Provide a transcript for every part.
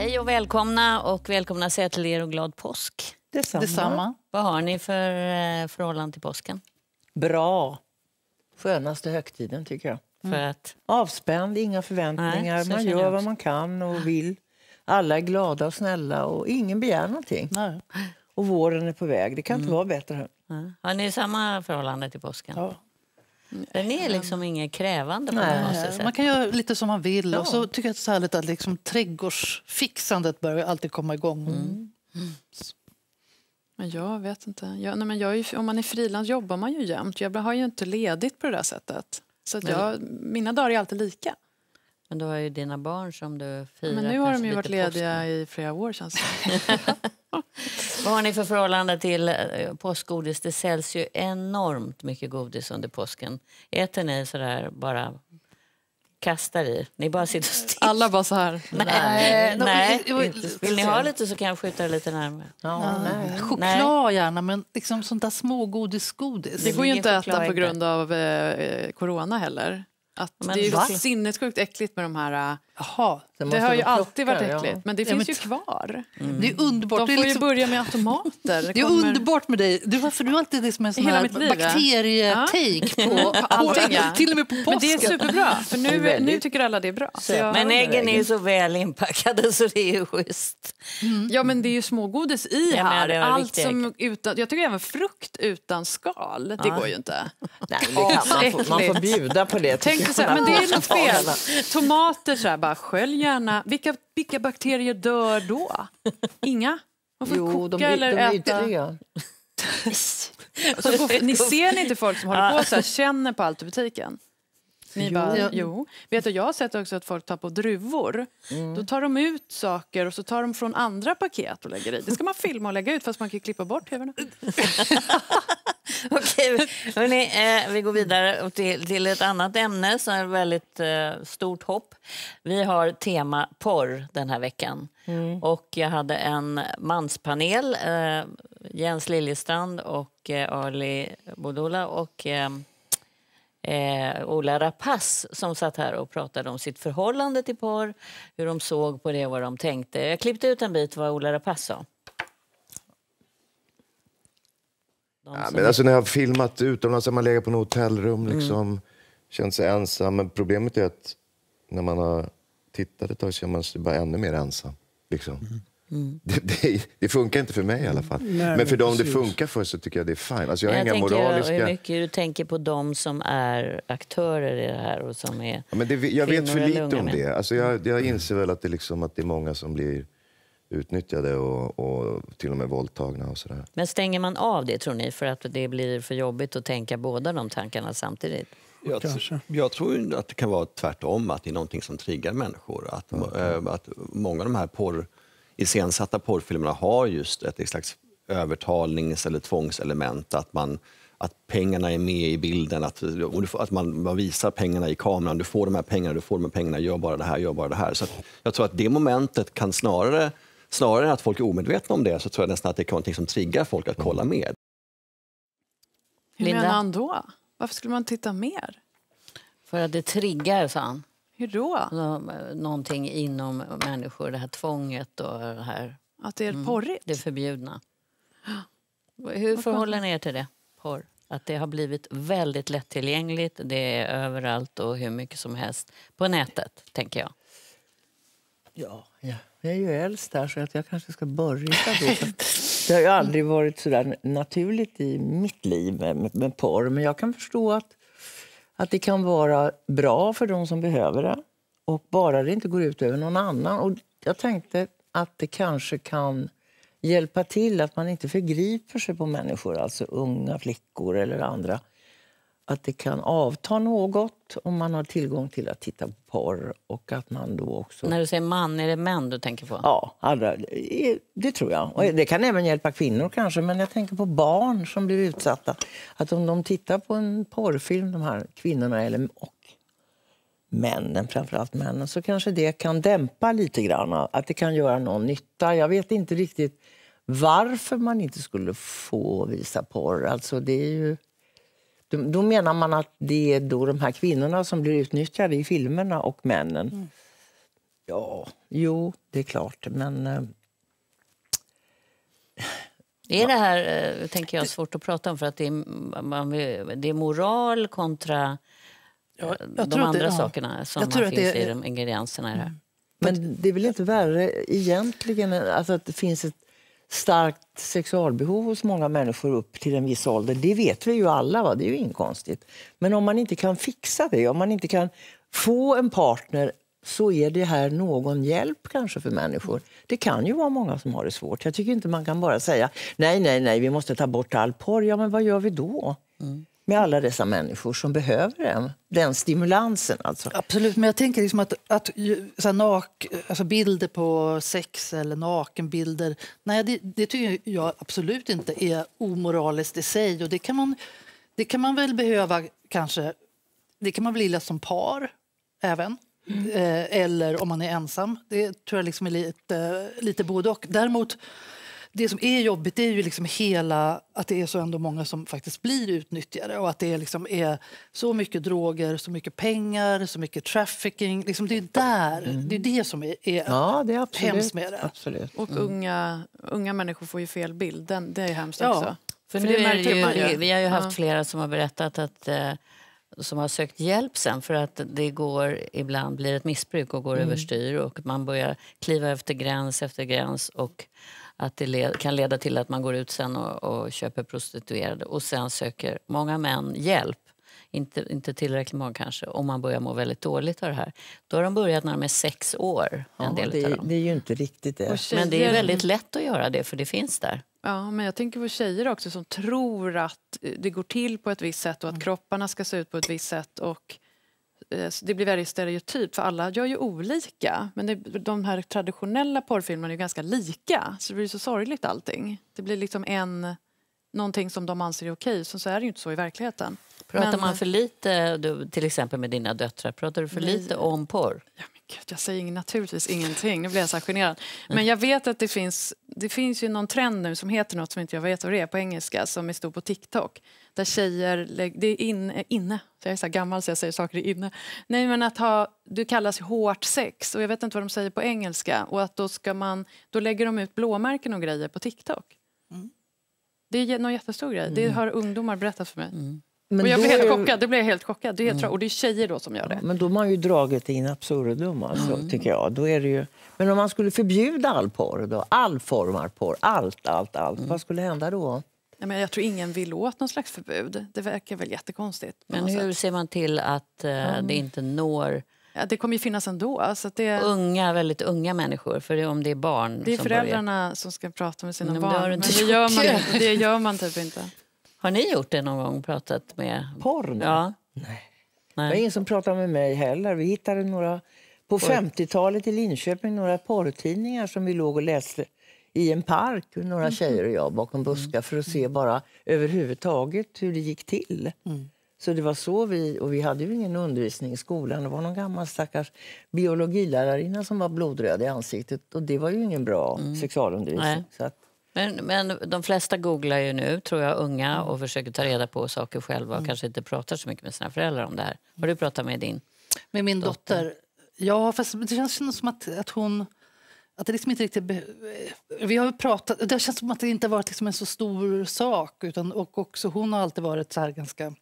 Hej och välkomna och välkomna säga till er och glad påsk. Detsamma. Detsamma. Vad har ni för eh, förhållande till påsken? Bra. Skönaste högtiden tycker jag. Mm. För att... Avspänd, inga förväntningar. Nej, man gör vad man kan och vill. Alla är glada och snälla och ingen begär någonting. Nej. Och våren är på väg. Det kan inte mm. vara bättre. Har ni samma förhållande till påsken? Ja. Den är ehm. liksom ingen krävande på sätt. Man kan göra lite som man vill. Ja. Och så tycker jag att det är härligt att liksom, trädgårdsfixandet börjar alltid komma igång. Mm. Mm. jag vet inte. Jag, nej men jag ju, om man är frilans jobbar man ju jämt. Jag har ju inte ledigt på det där sättet. Så jag, mina dagar är alltid lika. Men du har ju dina barn som du firar. Men nu har de ju varit lediga i flera år känns det Vad har ni för förhållande till eh, påskgodis? Det säljs ju enormt mycket godis under påsken. Äter ni sådär bara kastar i. Ni bara sitter eh, still. Alla bara så här. Nej. nej. nej. Vill ni ha lite så kan jag skjuta det lite närmare. Ja, nej. Choklad gärna, men liksom sånt där smågodisgodis. Det går ju inte att äta på grund av eh, eh, corona heller. Att men det är ju sinnessjukt äckligt med de här... Jaha, det har ju alltid varit äckligt, ja. men det ja, finns men... ju kvar. Mm. Det är underbart. De får ju liksom... börja med automater. Det, det är kommer... underbart med dig. Du, varför du alltid liksom en sån här bakterie-take ja. på allting. Till och med på påsken. Men det är superbra, för nu, väldigt... nu tycker alla det är bra. Jag... Men äggen är ju så väl inpackade så det är ju schysst. Mm. Ja, men det är ju smågodis i ja, här. Allt som utan, jag tycker även frukt utan skal, det går ju inte. Nej, man, får, man får bjuda på det. Tänk så här, men det är något fel. Tomater så här, bara skölja gärna... Vilka, vilka bakterier dör då? Inga? Man får jo, koka de, eller de, de äta... Ytliga. Så, alltså, ni ser ni inte folk som håller på så här, känner på allt i butiken? Ni bara, jo. jo. Vet du, jag har sett också att folk tar på druvor. Mm. Då tar de ut saker och så tar de från andra paket och lägger i. Det ska man filma och lägga ut fast man kan klippa bort huvudena. Okej, hörni, eh, vi går vidare till, till ett annat ämne som är väldigt eh, stort hopp. Vi har tema porr den här veckan. Mm. Och jag hade en manspanel, eh, Jens Liljestrand och eh, Arli Bodola och eh, eh, Ola Rapace som satt här och pratade om sitt förhållande till par. hur de såg på det och vad de tänkte. Jag klippte ut en bit vad Ola Rapace sa. ja, men alltså, när jag har filmat utomlands har man legat på något hotellrum, mm. liksom, mm. känt sig ensam. Men problemet är att när man har tittat ett tag känner man sig bara ännu mer ensam. Liksom. Mm. Mm. Det, det, det, funkar inte för mig i alla fall. Nej, men för dem det funkar för så tycker jag det är fine. Alltså jag, jag har inga moraliska... Hur mycket du tänker på dem som är aktörer i det här och som är ja, men det, Jag vet för lite om det. Alltså jag, jag inser väl att det, liksom, att det är många som blir utnyttjade och, och, till och med våldtagna. Och sådär. Men stänger man av det tror ni för att det blir för jobbigt att tänka båda de tankarna samtidigt? Jag, jag tror att det kan vara tvärtom, att det är någonting som triggar människor. Att, mm. äh, att många av de här porr iscensatta porrfilmerna har just ett slags övertalnings eller tvångselement. Att, man, att pengarna är med i bilden, att, att man, man, visar pengarna i kameran. Du får de här pengarna, du får de här pengarna, gör bara det här, gör bara det här. Så jag tror att det momentet kan snarare, snarare än att folk är omedvetna om det, så tror jag nästan att det kan vara som triggar folk att kolla mm. mer. Hur menar han då? Varför skulle man titta mer? För att det triggar, sa han. Hur då? Eh, någonting inom människor, det här tvånget och det här... Att det är mm, porrigt? Det förbjudna. Hur Vad förhåller ni er till det? Porr? Att det har blivit väldigt lättillgängligt, det är överallt och hur mycket som helst. På nätet, tänker jag. Ja, ja. jag är ju äldst här så att jag kanske ska börja då. det har ju aldrig varit så där naturligt i mitt liv med, med, med porr, men jag kan förstå att att det kan vara bra för de som behöver det, och bara det inte går ut över någon annan. Och jag tänkte att det kanske kan hjälpa till att man inte förgriper sig på människor, alltså unga flickor eller andra att det kan avta något om man har tillgång till att titta på porr. Och att man då också... När du säger man, är det män du tänker på? Ja, allra, det tror jag. Och det kan även hjälpa kvinnor kanske, men jag tänker på barn som blir utsatta. Att om de tittar på en porrfilm, de här kvinnorna eller, och männen, framförallt männen, så kanske det kan dämpa lite grann. Att det kan göra någon nytta. Jag vet inte riktigt varför man inte skulle få visa porr. Alltså det är ju då menar man att det är då de här kvinnorna som blir utnyttjade i filmerna och männen. Mm. Ja, jo, det är klart, men... Eh, är det här eh, tänker jag, svårt att prata om för att det är, man, det är moral kontra eh, de andra det, sakerna som finns det, i de ingredienserna? I det här. Men det är väl inte värre egentligen alltså att det finns ett starkt sexualbehov hos många människor upp till en viss ålder. Det vet vi ju alla, va? det är ju inkonstigt. Men om man inte kan fixa det, om man inte kan få en partner så är det här någon hjälp kanske för människor. Det kan ju vara många som har det svårt. Jag tycker inte man kan bara säga nej, nej, nej, vi måste ta bort all porr. Ja, men vad gör vi då? Mm med alla dessa människor som behöver den, den stimulansen. Alltså. Absolut, men jag tänker liksom att, att så här, nak, alltså bilder på sex eller nakenbilder, nej, det, det tycker jag absolut inte är omoraliskt i sig. Och det, kan man, det kan man väl behöva kanske, det kan man väl gilla som par även. Mm. Eh, eller om man är ensam. Det tror jag liksom är lite, lite både och. Däremot det som är jobbigt är ju liksom hela att det är så ändå många som faktiskt blir utnyttjade och att det liksom är så mycket droger, så mycket pengar, så mycket trafficking. Liksom det är där, mm. det är det som är, ja, det är absolut, hemskt med det. Absolut. Och mm. unga, unga människor får ju fel bild, Den, det är hemskt ja. också. För, nu är ju, vi har ju haft flera som har berättat att eh, som har sökt hjälp sen för att det går, ibland blir ett missbruk och går mm. överstyr och man börjar kliva efter gräns efter gräns och att det led, kan leda till att man går ut sen och, och, köper prostituerade och sen söker många män hjälp, inte, inte tillräckligt många kanske, om man börjar må väldigt dåligt av det här. Då har de börjat när de är sex år. Ja, del det, dem. det är ju inte riktigt det. Men det är väldigt lätt att göra det, för det finns där. Ja, men jag tänker på tjejer också som tror att det går till på ett visst sätt och att mm. kropparna ska se ut på ett visst sätt. Och Eh, det blir väldigt stereotypt för alla gör ju olika. Men det, de här traditionella porrfilmerna är ganska lika så det blir så sorgligt allting. Det blir liksom en, någonting som de anser är okej, så, så är det ju inte så i verkligheten. Pratar men, man för lite, du, till exempel med dina döttrar, pratar du för vi, lite om porr? Ja, jag säger naturligtvis ingenting, nu blir jag så generad. Mm. Men jag vet att det finns, det finns ju någon trend nu som heter något som inte jag vet vad det är på engelska, som är stor på TikTok. Där tjejer, det är in, eh, inne, jag är så gammal så jag säger saker inne. Nej men att ha, du kallas hårt sex och jag vet inte vad de säger på engelska. Och att då ska man, då lägger de ut blåmärken och grejer på TikTok. Mm. Det är någon jättestor grej, mm. det har ungdomar berättat för mig. Mm. Men och jag blev helt chockad. Det blev helt chockad. Det är helt mm. Och det är tjejer då som gör det. Ja, men då har man ju dragit in absurdum alltså, mm. tycker jag. Då är det ju... Men om man skulle förbjuda all porr då? All form av porr? Allt, allt, allt. Mm. Vad skulle hända då? Ja, men jag tror ingen vill åt någon slags förbud. Det verkar väl jättekonstigt. Men hur ser man till att eh, mm. det inte når Ja, det kommer ju finnas ändå. Så det... Unga, väldigt unga människor, för det, om det är barn. Det är som föräldrarna börjar. som ska prata med sina men barn. Det, men det, gör man, det gör man typ inte. Har ni gjort det någon gång? Pratat med... Porno? Ja. Nej. Det var ingen som pratade med mig heller. Vi hittade några, på 50-talet i Linköping några porrtidningar som vi låg och läste i en park, några mhm. tjejer och jag, bakom buskar mm. för att se bara överhuvudtaget hur det gick till. Mm. Så det var så vi, och vi hade ju ingen undervisning i skolan. Det var någon gammal stackars biologilärarinna som var blodröd i ansiktet och det var ju ingen bra mm. sexualundervisning. Så att, men, men de flesta googlar ju nu, tror jag, unga och försöker ta reda på saker själva och mm. kanske inte pratar så mycket med sina föräldrar om det här. Har du pratat med din Med min dotter? dotter. Ja, fast det känns som att, att hon... Att det liksom inte riktigt... Vi har pratat... Det känns som att det inte har varit liksom en så stor sak. Utan, och också hon har alltid varit så ganska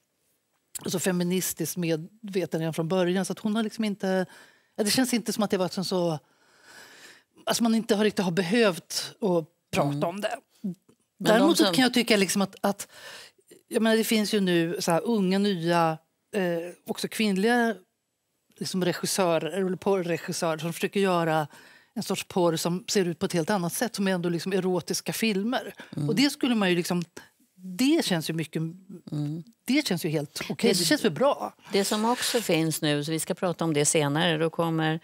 så feministiskt medveten redan från början. Så att hon har liksom inte... Det känns inte som att det har varit så... Alltså man inte har riktigt har behövt att prata mm. om det. Däremot de sen... kan jag tycka liksom att, att jag menar, det finns ju nu så här, unga, nya, eh, också kvinnliga liksom regissörer, eller porrregissörer som försöker göra en sorts porr som ser ut på ett helt annat sätt, som är ändå liksom erotiska filmer. Mm. Och det skulle man ju liksom... Det känns ju mycket... Mm. Det känns ju helt okej. Okay. Det, det, känns väl bra. Det som också finns nu, så vi ska prata om det senare, då kommer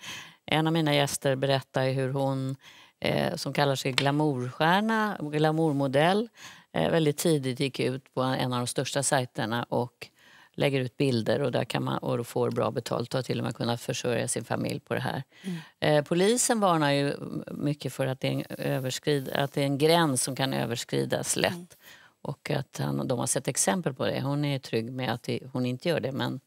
en av mina gäster berätta hur hon eh, som kallar sig glamourstjärna, glamourmodell. Eh, väldigt tidigt gick ut på en av de största sajterna och lägger ut bilder och där kan man och får bra betalt och har till och med kunnat försörja sin familj på det här. Mm. Eh, polisen varnar ju mycket för att det, är en överskrid, att det är en gräns som kan överskridas lätt. Mm. Och att han, de har sett exempel på det. Hon är trygg med att hon inte gör det men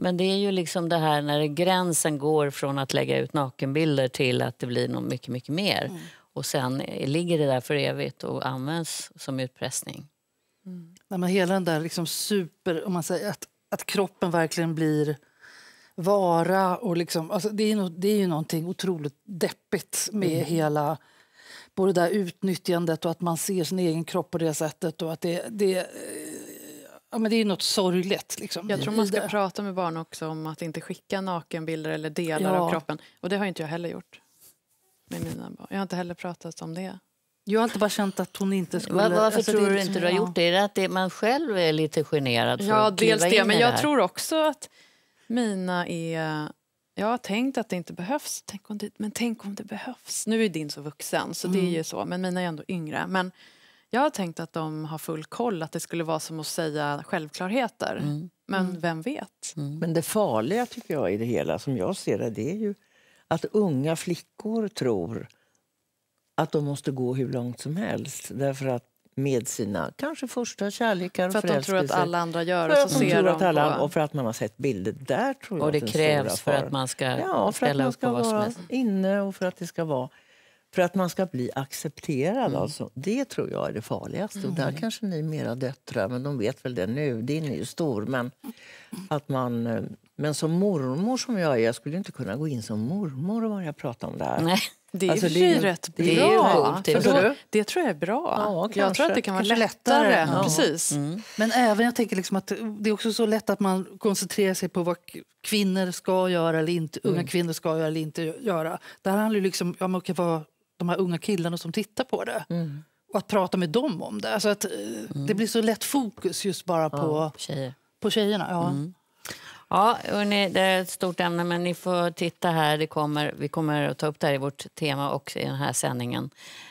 men det är ju liksom det här när gränsen går från att lägga ut nakenbilder till att det blir något mycket, mycket mer. Mm. Och sen ligger det där för evigt och används som utpressning. Mm. Nej, men hela den där liksom super... Om man säger att, att kroppen verkligen blir vara och liksom... Alltså det, är no, det är ju någonting otroligt deppigt med mm. hela både det där utnyttjandet och att man ser sin egen kropp på det sättet. Och att det, det ja, men det är något sorgligt. Liksom, jag tror man ska prata med barn också om att inte skicka nakenbilder eller delar ja. av kroppen. Och det har inte jag heller gjort med mina barn. Jag har inte heller pratat om det. Jag har alltid bara känt att hon inte skulle... Varför alltså, tror du liksom- inte du har gjort det? Är det att det, man själv är lite generad? ja, att dels det. Men jag tror också att mina är... Jag har tänkt att det inte behövs, tänk om det, men tänk om det behövs. Nu är din så vuxen, så mm. det är mm. ju så. Men mina är ändå yngre. Men, jag har tänkt att de har full koll, att det skulle vara som att säga självklarheter. Mm. Men mm. vem vet? Mm. Men det farliga tycker jag i det hela, som jag ser det, det är ju att unga flickor tror att de måste gå hur långt som helst. Därför att med sina kanske första kärlekar och För att de tror att alla andra gör och så ser de alla, på... Och för att man har sett bilder. Där tror jag och det krävs för att man ska ja, ställa att man ska upp på vad som helst. inne och för att det ska vara för att man ska bli accepterad. Mm. Alltså. Det tror jag är det farligaste. Mm. Och där mm. kanske ni är mera döttrar, men de vet väl det nu. Din är ju stor. Men, att man, eh, men som mormor som jag är, jag skulle inte kunna gå in som mormor och börja prata om det här. Nej. Det är alltså, det rätt bra. Det, bra. För då, det tror jag är bra. Ja, jag tror att det kan vara lättare. lättare. Ja. Precis. Mm. Men även jag tänker liksom att det är också så lätt att man koncentrerar sig på vad kvinnor ska göra eller inte, mm. unga kvinnor ska göra eller inte göra. Det handlar ju liksom ja, okay, vad, de här unga killarna som tittar på det. Mm. Och att prata med dem om det. Alltså att, eh, mm. Det blir så lätt fokus just bara på, ja, tjejer. på tjejerna. Ja. Mm. Ja, hörni, det är ett stort ämne, men ni får titta här. Det kommer, vi kommer att ta upp det här i vårt tema också i den här sändningen.